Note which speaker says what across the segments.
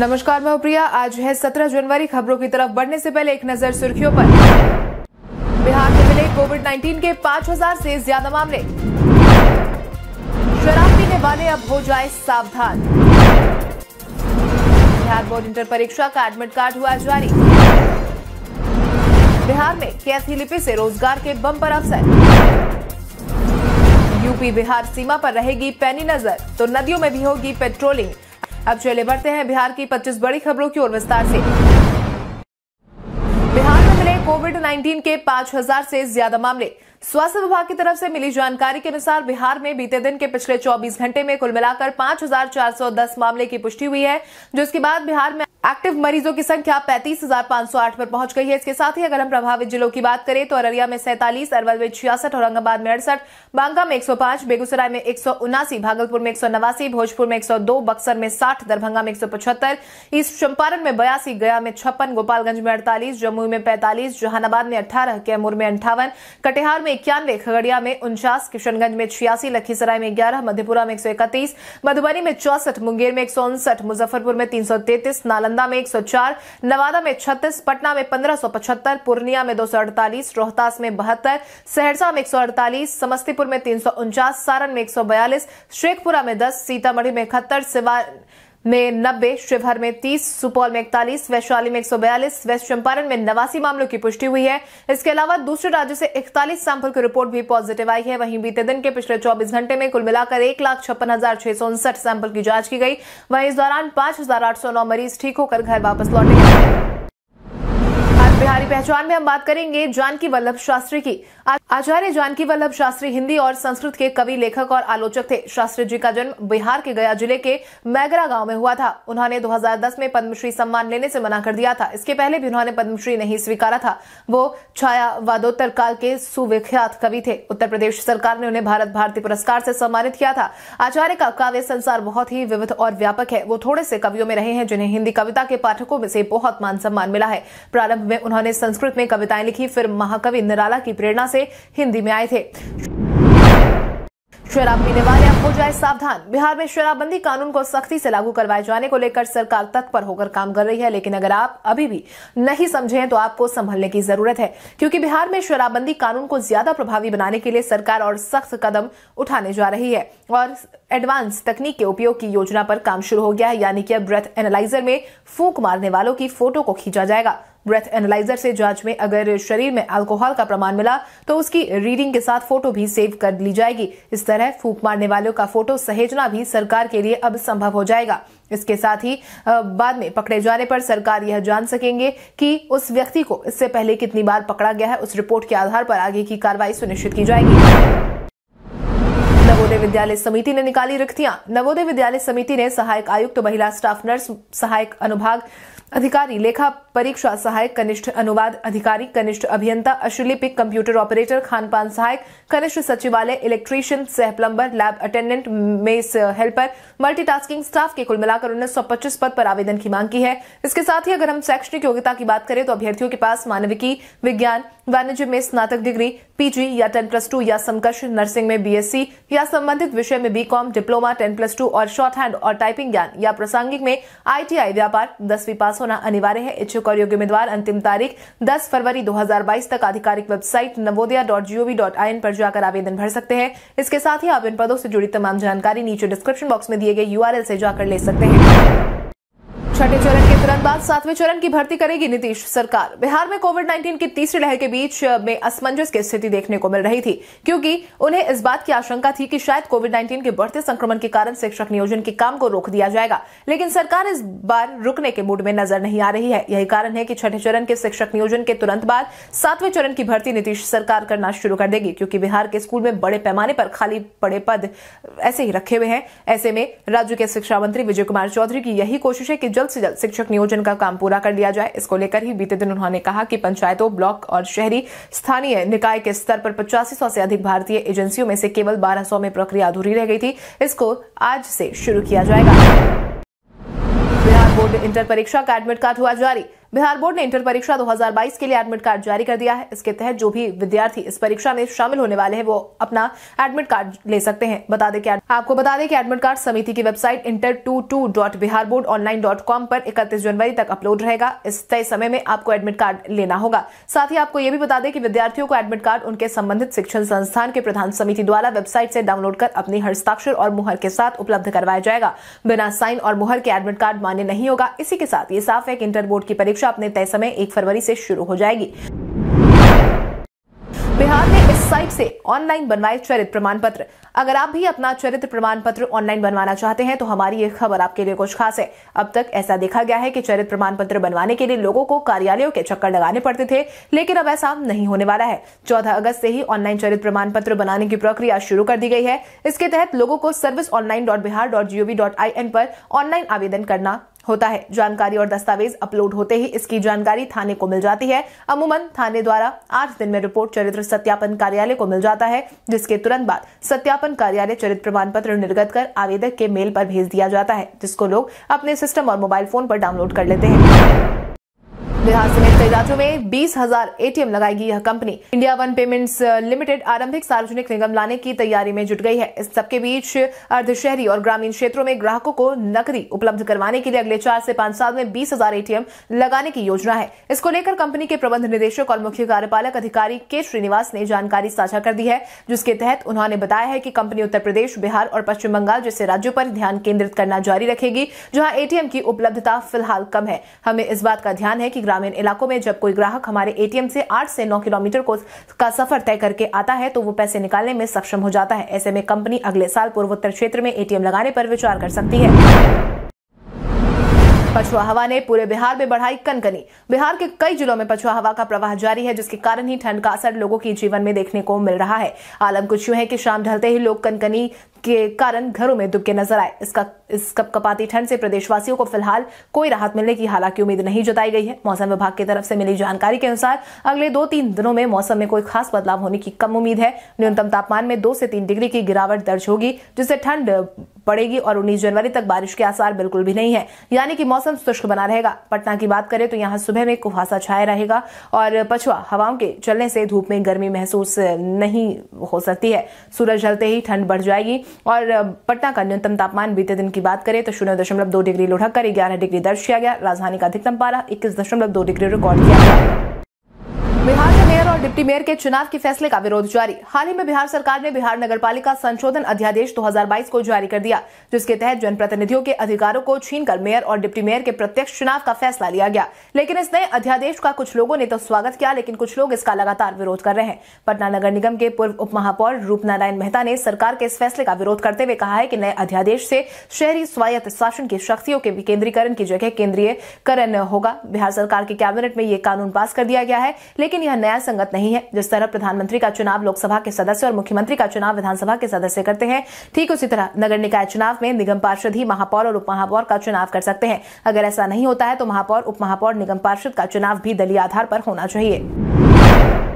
Speaker 1: नमस्कार मैं प्रिया आज है 17 जनवरी खबरों की तरफ बढ़ने से पहले एक नजर सुर्खियों पर बिहार में मिले कोविड 19 के 5000 से ज्यादा मामले शराब पीने वाले अब हो जाए सावधान बिहार बोर्ड इंटर परीक्षा का एडमिट कार्ड हुआ जारी बिहार में कैथी लिपि से रोजगार के बम पर अवसर यूपी बिहार सीमा पर रहेगी पैनी नजर तो नदियों में भी होगी पेट्रोलिंग अब चले बढ़ते हैं बिहार की 25 बड़ी खबरों की ओर विस्तार से बिहार में मिले कोविड 19 के 5000 से ज्यादा मामले स्वास्थ्य विभाग की तरफ से मिली जानकारी के अनुसार बिहार में बीते दिन के पिछले 24 घंटे में कुल मिलाकर 5,410 मामले की पुष्टि हुई है जिसके बाद बिहार में एक्टिव मरीजों की संख्या 35,508 पर पहुंच गई है इसके साथ ही अगर हम प्रभावित जिलों की बात करें तो अररिया में सैंतालीस अरवल में छियासठ औरंगाबाद में अड़सठ बांका में 105 बेगूसराय में एक भागलपुर में एक भोजपुर में 102 बक्सर में 60 दरभंगा में 175 ईस्ट चंपारण में बयासी गया में छप्पन गोपालगंज में अड़तालीस जमुई में पैंतालीस जहानाबाद में अट्ठारह कैमूर में अंठावन कटिहार में इक्यानवे खगड़िया में उनचास किशनगंज में छियासी लखीसराय में ग्यारह मधेपुरा में एक मधुबनी में चौसठ मुंगेर में एक मुजफ्फरपुर में तीन सौ नालंदा में एक नवादा में छत्तीस पटना में पंद्रह पूर्णिया में दो रोहतास में बहत्तर सहरसा में एक समस्तीपुर में तीन सारण में बयालीस शेखपुरा में 10, सीतामढ़ी में इकहत्तर सिवान में नब्बे शिवहर में तीस सुपौल में इकतालीस वैशाली में 142, वेस्ट चंपारण में नवासी मामलों की पुष्टि हुई है इसके अलावा दूसरे राज्यों से इकतालीस सैंपल की रिपोर्ट भी पॉजिटिव आई है वहीं बीते दिन के पिछले 24 घंटे में कुल मिलाकर एक लाख छप्पन हजार छह सौ उनसठ सैंपल की जांच की गई वहीं इस दौरान पांच हजार आठ सौ नौ मरीज ठीक होकर घर वापस लौटे बिहारी पहचान में हम बात करेंगे जानकी वल्लभ शास्त्री की आचार्य जानकी वल्लभ शास्त्री हिंदी और संस्कृत के कवि लेखक और आलोचक थे शास्त्री जी का जन्म बिहार के गया जिले के मैगरा गांव में हुआ था उन्होंने 2010 में पद्मश्री सम्मान लेने से मना कर दिया था इसके पहले भी उन्होंने पद्मश्री नहीं स्वीकारा था वो छाया वादोत्तर काल के सुविख्यात कवि थे उत्तर प्रदेश सरकार ने उन्हें भारत भारती पुरस्कार से सम्मानित किया था आचार्य का काव्य संसार बहुत ही विविध और व्यापक है वो थोड़े से कवियों में रहे हैं जिन्हें हिंदी कविता के पाठकों में से बहुत मान सम्मान मिला है प्रारंभ में उन्होंने उन्होंने संस्कृत में कविताएं लिखी फिर महाकवि निराला की प्रेरणा से हिंदी में आए थे शराब पीने वाले अब हो जाए सावधान बिहार में शराबबंदी कानून को सख्ती से लागू करवाए जाने को लेकर सरकार तत्पर होकर काम कर रही है लेकिन अगर आप अभी भी नहीं समझे तो आपको संभलने की जरूरत है क्योंकि बिहार में शराबबंदी कानून को ज्यादा प्रभावी बनाने के लिए सरकार और सख्त कदम उठाने जा रही है और एडवांस तकनीक के उपयोग की योजना पर काम शुरू हो गया है यानी कि अब ब्रेथ एनालाइजर में फूक मारने वालों की फोटो को खींचा जाएगा ब्रेथ एनालाइजर से जांच में अगर शरीर में अल्कोहल का प्रमाण मिला तो उसकी रीडिंग के साथ फोटो भी सेव कर ली जाएगी इस तरह फूक मारने वालों का फोटो सहेजना भी सरकार के लिए अब संभव हो जाएगा इसके साथ ही बाद में पकड़े जाने पर सरकार यह जान सकेंगे कि उस व्यक्ति को इससे पहले कितनी बार पकड़ा गया है उस रिपोर्ट के आधार पर आगे की कार्रवाई सुनिश्चित की जाएगी नवोदय विद्यालय समिति ने निकाली रिक्तियां नवोदय विद्यालय समिति ने सहायक आयुक्त तो महिला स्टाफ नर्स सहायक अनुभाग अधिकारी लेखा परीक्षा सहायक कनिष्ठ अनुवाद अधिकारी कनिष्ठ अभियंता अश्रलिपिक कंप्यूटर ऑपरेटर खानपान सहायक कनिष्ठ सचिवालय इलेक्ट्रीशियन सह plumber lab attendant mess helper multitasking staff के कुल मिलाकर उन्नीस सौ पच्चीस पद पर आवेदन की मांग की है इसके साथ ही अगर हम शैक्षणिक योग्यता की बात करें तो अभ्यर्थियों के पास मानविकी विज्ञान वाणिज्य में स्नातक डिग्री पीजी या टेन प्लस टू या समकक्ष नर्सिंग में बीएससी या संबंधित विषय में BCom diploma ten plus two और शॉर्ट हैंड और टाइपिंग ज्ञान या प्रासंगिक में आईटीआई व्यापार दसवीं पास होना अनिवार्य है इच्छुक और योग्य उम्मीदवार अंतिम तारीख 10 फरवरी 2022 तक आधिकारिक website Navodaya dot GOV dot I N पर जाकर आवेदन भर सकते हैं इसके साथ ही आप इन पदों से जुड़ी तमाम जानकारी नीचे डिस्क्रिप्शन बॉक्स में दिए गए यूआरएल से जाकर ले सकते हैं छठे चरण के तुरंत बाद सातवें चरण की भर्ती करेगी नीतीश सरकार बिहार में कोविड 19 की तीसरी लहर के बीच में असमंजस की स्थिति देखने को मिल रही थी क्योंकि उन्हें इस बात की आशंका थी कि शायद कोविड 19 के बढ़ते संक्रमण के कारण शिक्षक नियोजन के काम को रोक दिया जाएगा लेकिन सरकार इस बार रुकने के मूड में नजर नहीं आ रही है यही कारण है कि छठे चरण के शिक्षक नियोजन के तुरंत बाद सातवें चरण की भर्ती नीतीश सरकार करना शुरू कर देगी क्योंकि बिहार के स्कूल में बड़े पैमाने पर खाली पड़े पद ऐसे ही रखे हुए हैं ऐसे में राज्य के शिक्षा मंत्री विजय कुमार चौधरी की यही कोशिश है कि जल्द जल्द से जल्द शिक्षक नियोजन का काम पूरा कर लिया जाए इसको लेकर ही बीते दिन उन्होंने कहा कि पंचायतों ब्लॉक और शहरी स्थानीय निकाय के स्तर पर पचासी सौ से अधिक भारतीय एजेंसियों में से केवल बारह सौ में प्रक्रिया अधूरी रह गई थी इसको आज से शुरू किया जाएगा बिहार बोर्ड इंटर परीक्षा का एडमिट कार्ड हुआ जारी बिहार बोर्ड ने इंटर परीक्षा 2022 के लिए एडमिट कार्ड जारी कर दिया है इसके तहत जो भी विद्यार्थी इस परीक्षा में शामिल होने वाले हैं वो अपना एडमिट कार्ड ले सकते हैं बता दें कि आपको बता दें कि एडमिट कार्ड समिति की website inter two two dot Bihar board online dot com पर इकतीस जनवरी तक अपलोड रहेगा इस तय समय में आपको एडमिट कार्ड लेना होगा साथ ही आपको ये भी बता दें कि विद्यार्थियों को एडमिट कार्ड उनके संबंधित शिक्षण संस्थान के प्रधान समिति द्वारा वेबसाइट से डाउनलोड कर अपने हस्ताक्षर और मुहर के साथ उपलब्ध करवाया जाएगा बिना साइन और मुहर के एडमिट कार्ड मान्य नहीं होगा इसी के साथ ये साफ है कि इंटर बोर्ड की परीक्षा परीक्षा अपने तय समय एक फरवरी से शुरू हो जाएगी बिहार ने इस साइट से ऑनलाइन बनवाए चरित्र प्रमाण पत्र अगर आप भी अपना चरित्र प्रमाण पत्र ऑनलाइन बनवाना चाहते हैं तो हमारी ये खबर आपके लिए कुछ खास है अब तक ऐसा देखा गया है कि चरित्र प्रमाण पत्र बनवाने के लिए लोगों को कार्यालयों के चक्कर लगाने पड़ते थे लेकिन अब ऐसा नहीं होने वाला है चौदह अगस्त से ही ऑनलाइन चरित्र प्रमाण पत्र बनाने की प्रक्रिया शुरू कर दी गई है इसके तहत लोगों को service online dot Bihar dot GOV dot I N पर ऑनलाइन आवेदन करना होता है जानकारी और दस्तावेज अपलोड होते ही इसकी जानकारी थाने को मिल जाती है अमूमन थाने द्वारा आठ दिन में रिपोर्ट चरित्र सत्यापन कार्यालय को मिल जाता है जिसके तुरंत बाद सत्यापन कार्यालय चरित्र प्रमाण पत्र निर्गत कर आवेदक के मेल पर भेज दिया जाता है जिसको लोग अपने सिस्टम और मोबाइल फोन पर डाउनलोड कर लेते हैं बिहार समेत कई राज्यों में बीस हजार एटीएम लगाएगी यह company India one payments limited आरंभिक सार्वजनिक निगम लाने की तैयारी में जुट गई है इस सबके बीच अर्धशहरी और ग्रामीण क्षेत्रों में ग्राहकों को नकदी उपलब्ध करवाने के लिए अगले चार से पांच साल में बीस हजार एटीएम लगाने की योजना है इसको लेकर कंपनी के प्रबंध निदेशक और मुख्य कार्यपालक अधिकारी के श्रीनिवास ने जानकारी साझा कर दी है जिसके तहत उन्होंने बताया है कि कंपनी उत्तर प्रदेश बिहार और पश्चिम बंगाल जैसे राज्यों पर ध्यान केंद्रित करना जारी रखेगी जहां एटीएम की उपलब्धता फिलहाल कम है हमें इस बात का ध्यान है कि ग्राहक ग्रामीण इलाकों में जब कोई ग्राहक हमारे एटीएम से आठ से नौ किलोमीटर को का सफर तय करके आता है तो वो पैसे निकालने में सक्षम हो जाता है ऐसे में कंपनी अगले साल पूर्वोत्तर क्षेत्र में एटीएम लगाने पर विचार कर सकती है पछुआ हवा ने पूरे बिहार में बढ़ाई कनकनी बिहार के कई जिलों में पछुआ हवा का प्रवाह जारी है जिसके कारण ही ठंड का असर लोगों के जीवन में देखने को मिल रहा है आलम कुछ यूं है कि शाम ढलते ही लोग कनकनी के कारण घरों में दुबके नजर आए इसका इस कपकपाती ठंड से प्रदेशवासियों को फिलहाल कोई राहत मिलने की हालांकि उम्मीद नहीं जताई गई है मौसम विभाग की तरफ से मिली जानकारी के अनुसार अगले दो तीन दिनों में मौसम में कोई खास बदलाव होने की कम उम्मीद है न्यूनतम तापमान में दो से तीन डिग्री की गिरावट दर्ज होगी जिससे ठंड पड़ेगी और 19 जनवरी तक बारिश के आसार बिल्कुल भी नहीं है यानी कि मौसम शुष्क बना रहेगा पटना की बात करें तो यहाँ सुबह में कुहासा छाया रहेगा और पछुआ हवाओं के चलने से धूप में गर्मी महसूस नहीं हो सकती है सूरज ढलते ही ठंड बढ़ जाएगी और पटना का न्यूनतम तापमान बीते दिन की बात करें तो शून्य दशमलव दो डिग्री लुढ़क कर ग्यारह डिग्री दर्ज किया गया राजधानी का अधिकतम पारा इक्कीस दशमलव दो डिग्री रिकॉर्ड किया गया बिहार में मेयर और डिप्टी मेयर के चुनाव के फैसले का विरोध जारी हाल ही में बिहार सरकार ने बिहार नगरपालिका संशोधन अध्यादेश 2022 को जारी कर दिया जिसके तहत जनप्रतिनिधियों के अधिकारों को छीनकर मेयर और डिप्टी मेयर के प्रत्यक्ष चुनाव का फैसला लिया गया लेकिन इस नए अध्यादेश का कुछ लोगों ने तो स्वागत किया लेकिन कुछ लोग इसका लगातार विरोध कर रहे हैं पटना नगर निगम के पूर्व उप महापौर रूप नारायण मेहता ने सरकार के इस फैसले का विरोध करते हुए कहा है की नए अध्यादेश से शहरी स्वायत्त शासन की शक्तियों के विकेंद्रीकरण की जगह केंद्रीयकरण होगा बिहार सरकार के कैबिनेट में ये कानून पास कर दिया गया है लेकिन लेकिन यह नया संगत नहीं है जिस तरह प्रधानमंत्री का चुनाव लोकसभा के सदस्य और मुख्यमंत्री का चुनाव विधानसभा के सदस्य करते हैं ठीक उसी तरह नगर निकाय चुनाव में निगम पार्षद ही महापौर और उप महापौर का चुनाव कर सकते हैं अगर ऐसा नहीं होता है तो महापौर उप महापौर निगम पार्षद का चुनाव भी दलीय आधार पर होना चाहिए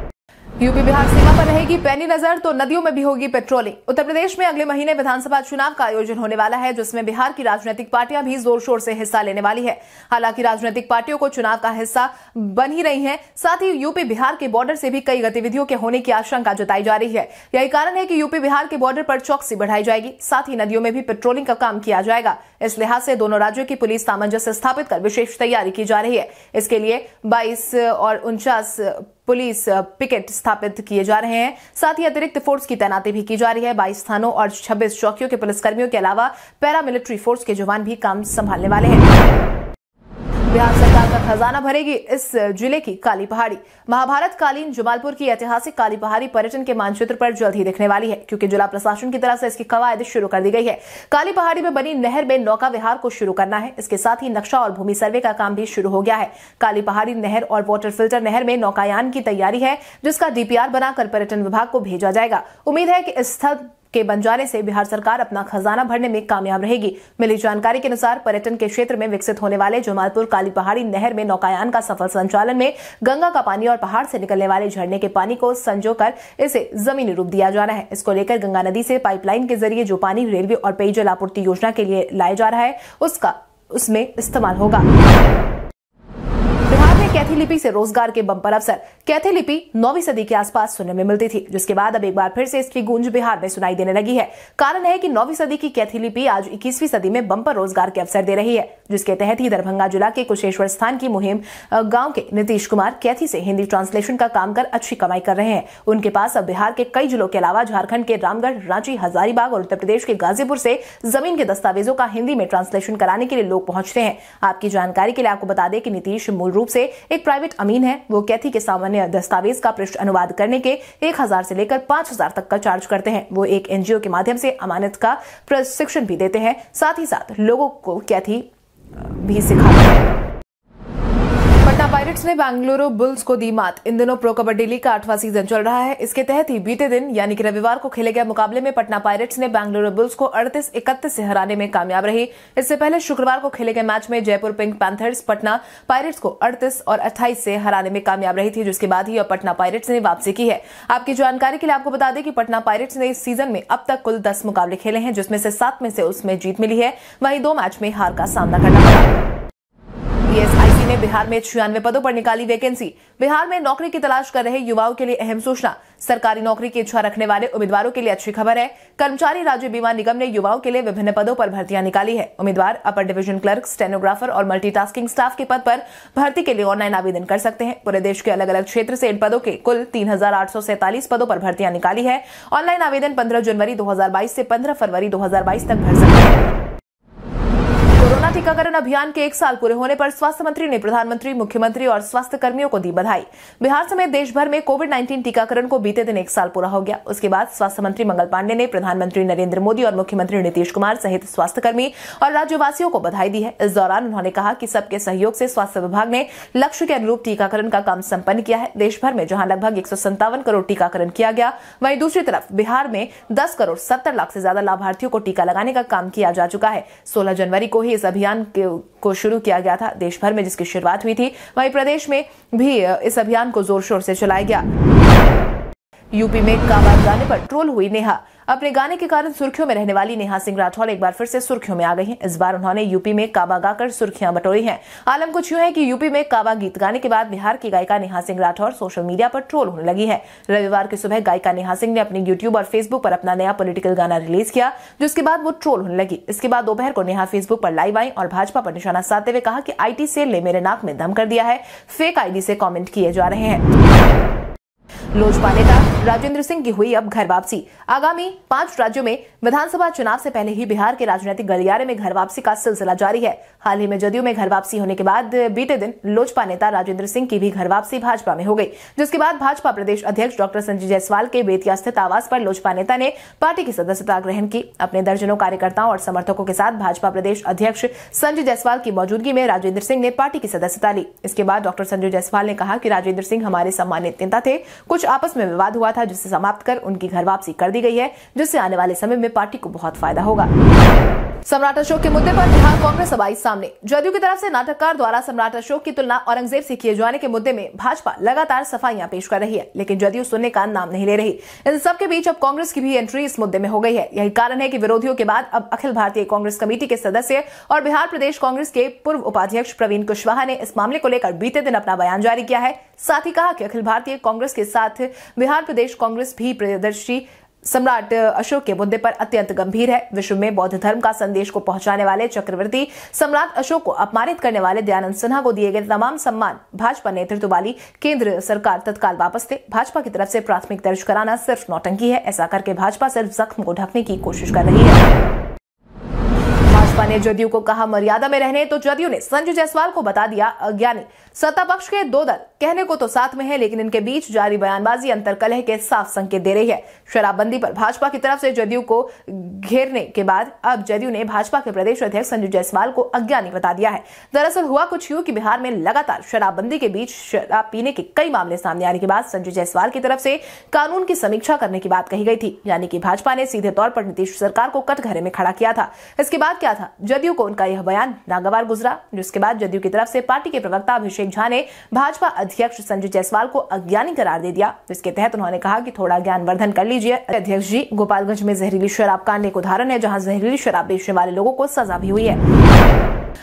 Speaker 1: यूपी बिहार सीमा पर रहेगी पैनी नजर तो नदियों में भी होगी पेट्रोलिंग उत्तर प्रदेश में अगले महीने विधानसभा चुनाव का आयोजन होने वाला है जिसमें बिहार की राजनीतिक पार्टियां भी जोर शोर से हिस्सा लेने वाली है हालांकि राजनीतिक पार्टियों को चुनाव का हिस्सा बन ही रही है साथ ही यूपी बिहार के बॉर्डर से भी कई गतिविधियों के होने की आशंका जताई जा रही है यही कारण है की यूपी बिहार के बॉर्डर पर चौकसी बढ़ाई जाएगी साथ ही नदियों में भी पेट्रोलिंग का काम किया जाएगा इस लिहाज से दोनों राज्यों की पुलिस सामंजस्य स्थापित कर विशेष तैयारी की जा रही है इसके लिए बाईस और उनचास पुलिस पिकेट स्थापित किए जा रहे हैं साथ ही अतिरिक्त फोर्स की तैनाती भी की जा रही है बाईस स्थानों और छब्बीस चौकियों के पुलिसकर्मियों के अलावा पैरामिलिट्री फोर्स के जवान भी काम संभालने वाले हैं बिहार सरकार का खजाना भरेगी इस जिले की काली पहाड़ी महाभारत कालीन जमालपुर की ऐतिहासिक काली पहाड़ी पर्यटन के मानचित्र पर जल्द ही दिखने वाली है क्योंकि जिला प्रशासन की तरफ से इसकी कवायद शुरू कर दी गई है काली पहाड़ी में बनी नहर में नौका विहार को शुरू करना है इसके साथ ही नक्शा और भूमि सर्वे का काम भी शुरू हो गया है काली पहाड़ी नहर और वाटर फिल्टर नहर में नौकायान की तैयारी है जिसका डीपीआर बनाकर पर्यटन विभाग को भेजा जाएगा उम्मीद है की इस स्थल के बन जाने से बिहार सरकार अपना खजाना भरने में कामयाब रहेगी मिली जानकारी के अनुसार पर्यटन के क्षेत्र में विकसित होने वाले जमालपुर काली पहाड़ी नहर में नौकायान का सफल संचालन में गंगा का पानी और पहाड़ से निकलने वाले झरने के पानी को संजो इसे जमीनी रूप दिया जाना है इसको लेकर गंगा नदी से पाइपलाइन के जरिए जो पानी रेलवे और पेयजल आपूर्ति योजना के लिए लाया जा रहा है उसका उसमें इस्तेमाल होगा कैथी लिपि से रोजगार के बंपर अवसर कैथी लिपि नौवीं सदी के आसपास सुनने में मिलती थी जिसके बाद अब एक बार फिर से इसकी गूंज बिहार में सुनाई देने लगी है कारण है कि नौवीं सदी की कैथी लिपि आज इक्कीसवीं सदी में बंपर रोजगार के अवसर दे रही है जिसके तहत ही दरभंगा जिला के कुशेश्वर स्थान की मुहिम गाँव के नीतीश कुमार कैथी से हिंदी ट्रांसलेशन का काम कर अच्छी कमाई कर रहे हैं उनके पास अब बिहार के कई जिलों के अलावा झारखंड के रामगढ़ रांची हजारीबाग और उत्तर प्रदेश के गाजीपुर से जमीन के दस्तावेजों का हिंदी में ट्रांसलेशन कराने के लिए लोग पहुंचते हैं आपकी जानकारी के लिए आपको बता दें कि नीतीश मूल रूप से एक प्राइवेट अमीन है वो कैथी के सामान्य दस्तावेज का पृष्ठ अनुवाद करने के एक हजार से लेकर पांच हजार तक का चार्ज करते हैं वो एक एनजीओ के माध्यम से अमानत का प्रशिक्षण भी देते हैं साथ ही साथ लोगों को कैथी भी सिखाते हैं पायरेट्स ने बेंगलुरु बुल्स को दी मात इन दिनों प्रो कबड्डी लीग का आठवां सीजन चल रहा है इसके तहत ही बीते दिन यानी कि रविवार को खेले गए मुकाबले में पटना पायरेट्स ने बेंगलुरु बुल्स को अड़तीस इकतीस से हराने में कामयाब रही इससे पहले शुक्रवार को खेले गए मैच में Jaipur pink panthers Patna pirates को अड़तीस और अट्ठाईस से हराने में कामयाब रही थी जिसके बाद ही अब पटना पायरेट्स ने वापसी की है आपकी जानकारी के लिए आपको बता दें कि पटना पायरेट्स ने इस सीजन में अब तक कुल दस मुकाबले खेले हैं जिसमें से सात में से उसमें जीत मिली है वहीं दो मैच में हार का सामना करना पड़ा ने बिहार में छियानवे पदों पर निकाली वैकेंसी बिहार में नौकरी की तलाश कर रहे युवाओं के लिए अहम सूचना सरकारी नौकरी की इच्छा रखने वाले उम्मीदवारों के लिए अच्छी खबर है कर्मचारी राज्य बीमा निगम ने युवाओं के लिए विभिन्न पदों पर भर्तियां निकाली है उम्मीदवार अपर डिवीजन क्लर्क स्टेनोग्राफर और मल्टीटास्किंग स्टाफ के पद पर भर्ती के लिए ऑनलाइन आवेदन कर सकते हैं पूरे देश के अलग अलग क्षेत्र से इन पदों के कुल तीन पदों पर भर्तियां निकाली है ऑनलाइन आवेदन पंद्रह जनवरी दो से पंद्रह फरवरी दो तक भर सकते हैं साथ टीकाकरण अभियान के एक साल पूरे होने पर स्वास्थ्य मंत्री ने प्रधानमंत्री मुख्यमंत्री और स्वास्थ्य कर्मियों को दी बधाई बिहार समेत देश भर में कोविड नाइन्टीन टीकाकरण को बीते दिन एक साल पूरा हो गया उसके बाद स्वास्थ्य मंत्री मंगल पांडे ने प्रधानमंत्री नरेंद्र मोदी और मुख्यमंत्री नीतीश कुमार सहित स्वास्थ्यकर्मी और राज्यवासियों को बधाई दी है इस दौरान उन्होंने कहा कि सबके सहयोग से स्वास्थ्य विभाग ने लक्ष्य के अनुरूप टीकाकरण का काम संपन्न किया है देशभर में जहां लगभग एक करोड़ टीकाकरण किया गया वहीं दूसरी तरफ बिहार में दस करोड़ सत्तर लाख से ज्यादा लाभार्थियों को टीका लगाने का काम किया जा चुका है सोलह जनवरी को ही इस अभियान अभियान को शुरू किया गया था देश भर में जिसकी शुरुआत हुई थी वहीं प्रदेश में भी इस अभियान को जोर शोर से चलाया गया यूपी में काबार गाने पर ट्रोल हुई नेहा अपने गाने के कारण सुर्खियों में रहने वाली नेहा सिंह राठौर एक बार फिर से सुर्खियों में आ गई हैं इस बार उन्होंने यूपी में काबा गाकर सुर्खियां बटोरी हैं आलम कुछ यूं है कि यूपी में काबा गीत गाने के बाद बिहार की गायिका नेहा सिंह राठौर सोशल मीडिया पर ट्रोल होने लगी है रविवार की सुबह गायिका नेहा सिंह ने अपने यूट्यूब और फेसबुक पर अपना नया पोलिटिकल गाना रिलीज किया जिसके बाद वो ट्रोल होने लगी इसके बाद दोपहर को नेहा फेसबुक पर लाइव आई और भाजपा पर निशाना साधते हुए कहा कि आईटी सेल ने मेरे नाक में दम कर दिया है फेक आईडी से कमेंट किए जा रहे हैं लोजपा नेता राजेंद्र सिंह की हुई अब घर वापसी आगामी पांच राज्यों में विधानसभा चुनाव से पहले ही बिहार के राजनीतिक गलियारे में घर वापसी का सिलसिला जारी है हाल ही में जदयू में घर वापसी होने के बाद बीते दिन लोजपा नेता राजेंद्र सिंह की भी घर वापसी भाजपा में हो गई जिसके बाद भाजपा प्रदेश अध्यक्ष डॉक्टर संजय जायसवाल के बेतिया स्थित आवास पर लोजपा नेता ने पार्टी की सदस्यता ग्रहण की अपने दर्जनों कार्यकर्ताओं और समर्थकों के साथ भाजपा प्रदेश अध्यक्ष संजय जायसवाल की मौजूदगी में राजेंद्र सिंह ने पार्टी की सदस्यता ली इसके बाद डॉक्टर संजय जायसवाल ने कहा कि राजेंद्र सिंह हमारे सम्मानित नेता थे कुछ आपस में विवाद हुआ था जिसे समाप्त कर उनकी घर वापसी कर दी गई है जिससे आने वाले समय में पार्टी को बहुत फायदा होगा सम्राट अशोक के मुद्दे पर बिहार कांग्रेस अब आई सामने जदयू की तरफ से नाटककार द्वारा सम्राट अशोक की तुलना औरंगजेब से किए जाने के मुद्दे में भाजपा लगातार सफाइयां पेश कर रही है लेकिन जदयू सुनने का नाम नहीं ले रही इन सबके बीच अब कांग्रेस की भी एंट्री इस मुद्दे में हो गई है यही कारण है कि विरोधियों के बाद अब अखिल भारतीय कांग्रेस कमेटी के सदस्य और बिहार प्रदेश कांग्रेस के पूर्व उपाध्यक्ष प्रवीण कुशवाहा ने इस मामले को लेकर बीते दिन अपना बयान जारी किया है साथ ही कहा कि अखिल भारतीय कांग्रेस के साथ बिहार प्रदेश कांग्रेस भी प्रदर्शी सम्राट अशोक के मुद्दे पर अत्यंत गंभीर है विश्व में बौद्ध धर्म का संदेश को पहुंचाने वाले चक्रवर्ती सम्राट अशोक को अपमानित करने वाले दयानंद सिन्हा को दिए गए तमाम सम्मान भाजपा नेतृत्व वाली केंद्र सरकार तत्काल वापस दे भाजपा की तरफ से प्राथमिक दर्ज कराना सिर्फ नौटंकी है ऐसा करके भाजपा सिर्फ जख्म को ढकने की कोशिश कर रही है भाजपा ने जदयू को कहा मर्यादा में रहने तो जदयू ने संजय जायसवाल को बता दिया अज्ञानी सत्ता पक्ष के दो दल कहने को तो साथ में है लेकिन इनके बीच जारी बयानबाजी अंतर कलह के साफ संकेत दे रही है शराबबंदी पर भाजपा की तरफ से जदयू को घेरने के बाद अब जदयू ने भाजपा के प्रदेश अध्यक्ष संजय जायसवाल को अज्ञानी बता दिया है दरअसल हुआ कुछ यूं कि बिहार में लगातार शराबबंदी के बीच शराब पीने के कई मामले सामने आने के बाद संजय जायसवाल की तरफ से कानून की समीक्षा करने की बात कही गई थी यानी कि भाजपा ने सीधे तौर पर नीतीश सरकार को कटघरे में खड़ा किया था इसके बाद क्या था जदयू को उनका यह बयान नागवार गुजरा जिसके बाद जदयू की तरफ से पार्टी के प्रवक्ता अभिषेक झा ने भाजपा अध्यक्ष संजय जायसवाल को अज्ञानी करार दे दिया जिसके तहत उन्होंने कहा कि थोड़ा ज्ञान वर्धन कर लीजिए अध्यक्ष जी गोपालगंज में जहरीली शराब कांड एक उदाहरण है जहाँ जहरीली शराब बेचने वाले लोगों को सजा भी हुई है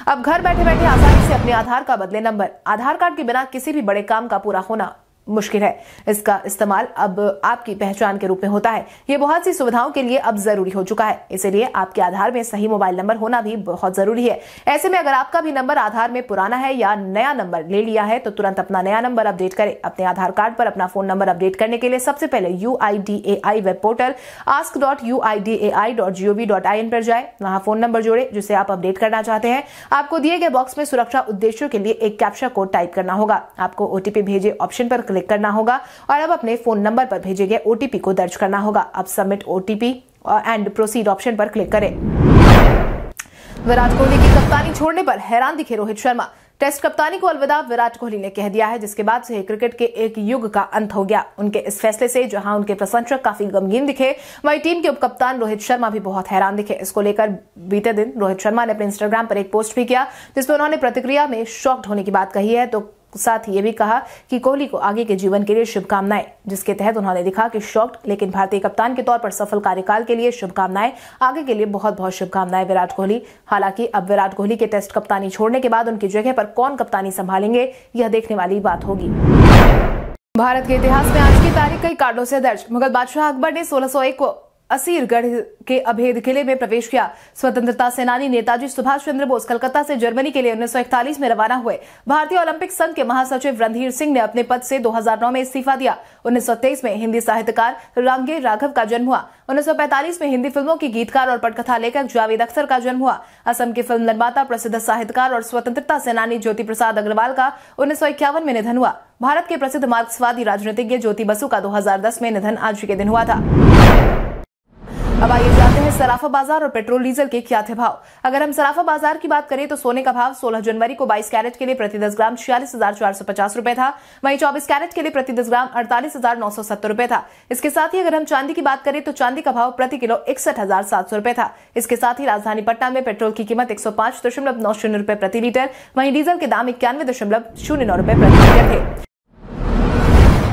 Speaker 1: अब घर बैठे बैठे आसानी से अपने आधार का बदले नंबर आधार कार्ड के बिना किसी भी बड़े काम का पूरा होना मुश्किल है इसका इस्तेमाल अब आपकी पहचान के रूप में होता है ये बहुत सी सुविधाओं के लिए अब जरूरी हो चुका है इसीलिए आपके आधार में सही मोबाइल नंबर होना भी बहुत जरूरी है ऐसे में अगर आपका भी नंबर आधार में पुराना है या नया नंबर ले लिया है तो तुरंत अपना नया नंबर अपडेट करें अपने आधार कार्ड पर अपना फोन नंबर अपडेट करने के लिए सबसे पहले U web portal ask dot U पर जाए वहां फोन नंबर जोड़े जिसे आप अपडेट करना चाहते हैं आपको दिए गए बॉक्स में सुरक्षा उद्देश्यों के लिए एक कैप्चा कोड टाइप करना होगा आपको ओटीपी भेजे ऑप्शन पर क्लिक करना होगा और अब अपने फोन नंबर पर भेजे गए ओटीपी को दर्ज करना होगा अब submit OTP and proceed option पर क्लिक करें विराट कोहली की कप्तानी छोड़ने पर हैरान दिखे रोहित शर्मा टेस्ट कप्तानी को अलविदा विराट कोहली ने कह दिया है जिसके बाद से क्रिकेट के एक युग का अंत हो गया उनके इस फैसले से जहां उनके प्रशंसक काफी गमगीन दिखे वहीं टीम के उपकप्तान रोहित शर्मा भी बहुत हैरान दिखे इसको लेकर बीते दिन रोहित शर्मा ने अपने इंस्टाग्राम पर एक पोस्ट भी किया जिसमें उन्होंने प्रतिक्रिया में शॉक्ड होने की बात कही है तो साथ ही ये भी कहा कि कोहली को आगे के जीवन के लिए शुभकामनाएं जिसके तहत उन्होंने लिखा कि शॉक्ट लेकिन भारतीय कप्तान के तौर पर सफल कार्यकाल के लिए शुभकामनाएं आगे के लिए बहुत बहुत शुभकामनाएं विराट कोहली हालांकि अब विराट कोहली के टेस्ट कप्तानी छोड़ने के बाद उनकी जगह पर कौन कप्तानी संभालेंगे यह देखने वाली बात होगी भारत के इतिहास में आज की तारीख कई कार्डो से दर्ज मुगल बादशाह अकबर ने सोलह को असीरगढ़ के अभेद किले में प्रवेश किया स्वतंत्रता सेनानी नेताजी सुभाष चंद्र बोस कलकत्ता से जर्मनी के लिए इकतालीस में रवाना हुए भारतीय ओलंपिक संघ के महासचिव रणधीर सिंह ने अपने पद से 2009 में इस्तीफा दिया तेईस में हिंदी साहित्यकार रांगे राघव का जन्म हुआ पैंतालीस में हिंदी फिल्मों की गीतकार और पटकथा लेखक जावेद अख्तर का जन्म हुआ असम के फिल्म निर्माता प्रसिद्ध साहित्यकार और स्वतंत्रता सेनानी ज्योति प्रसाद अग्रवाल का उन्नीस में निधन हुआ भारत के प्रसिद्ध मार्क्सवादी राजनीतिज्ञ ज्योति बसु का 2010 में निधन आज के दिन हुआ था अब आइए जानते हैं सराफा बाजार और पेट्रोल डीजल के क्या थे भाव अगर हम सराफा बाजार की बात करें तो सोने का भाव 16 जनवरी को 22 कैरेट के लिए प्रति 10 ग्राम छियालीस हजार चार सौ पचास रूपये था वहीं 24 कैरेट के लिए प्रति 10 ग्राम अड़तालीस हजार नौ सौ सत्तर रूपये था इसके साथ ही अगर हम चांदी की बात करें तो चांदी का भाव प्रति किलो इकसठ हजार सात सौ रूपये था इसके साथ ही राजधानी पटना में पेट्रोल की कीमत एक सौ पांच दशमलव नौ शून्य रूपये प्रति लीटर वहीं डीजल के दाम इक्यानवे दशमलव शून्य नौ रूपये प्रति लीटर थे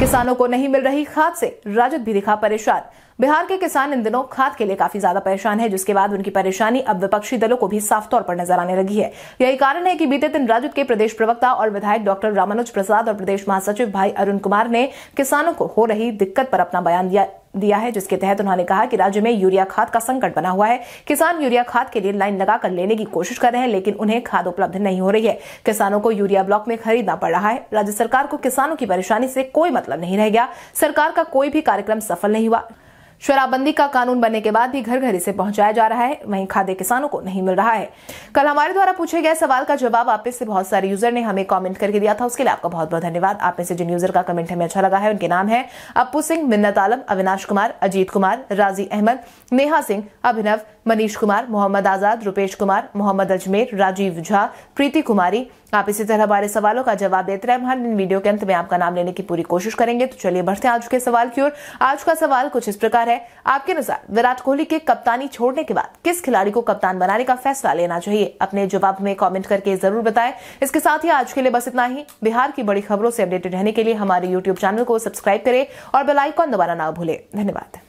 Speaker 1: किसानों को नहीं मिल रही खाद से राजद भी दिखा परेशान बिहार के किसान इन दिनों खाद के लिए काफी ज्यादा परेशान है जिसके बाद उनकी परेशानी अब विपक्षी दलों को भी साफ तौर पर नजर आने लगी है यही कारण है कि बीते दिन राजद के प्रदेश प्रवक्ता और विधायक डॉक्टर रामानुज प्रसाद और प्रदेश महासचिव भाई अरुण कुमार ने किसानों को हो रही दिक्कत पर अपना बयान दिया दिया है जिसके तहत उन्होंने कहा कि राज्य में यूरिया खाद का संकट बना हुआ है किसान यूरिया खाद के लिए लाइन लगाकर लेने की कोशिश कर रहे हैं लेकिन उन्हें खाद उपलब्ध नहीं हो रही है किसानों को यूरिया ब्लॉक में खरीदना पड़ रहा है राज्य सरकार को किसानों की परेशानी से कोई मतलब नहीं रह गया सरकार का कोई भी कार्यक्रम सफल नहीं हुआ शराबबंदी का कानून बनने के बाद भी घर घर इसे पहुंचाया जा रहा है वहीं खाद्य किसानों को नहीं मिल रहा है कल हमारे द्वारा पूछे गए सवाल का जवाब आप से बहुत सारे यूजर ने हमें कमेंट करके दिया था उसके लिए आपका बहुत बहुत धन्यवाद आप में से जिन यूजर का कमेंट हमें अच्छा लगा है उनके नाम है अपू सिंह मिन्नत आलम अविनाश कुमार अजीत कुमार राजी अहमद नेहा सिंह अभिनव मनीष कुमार मोहम्मद आजाद रुपेश कुमार मोहम्मद अजमेर राजीव झा प्रीति कुमारी आप इसी तरह हमारे सवालों का जवाब देते रहे हम इन वीडियो के अंत में आपका नाम लेने की पूरी कोशिश करेंगे तो चलिए बढ़ते हैं आज के सवाल की ओर आज का सवाल कुछ इस प्रकार है आपके अनुसार विराट कोहली के कप्तानी छोड़ने के बाद किस खिलाड़ी को कप्तान बनाने का फैसला लेना चाहिए अपने जवाब में कॉमेंट करके जरूर बताएं इसके साथ ही आज के लिए बस इतना ही बिहार की बड़ी खबरों से अपडेटेड रहने के लिए हमारे यूट्यूब चैनल को सब्सक्राइब करें और बेलाइकॉन दोबारा ना भूलें धन्यवाद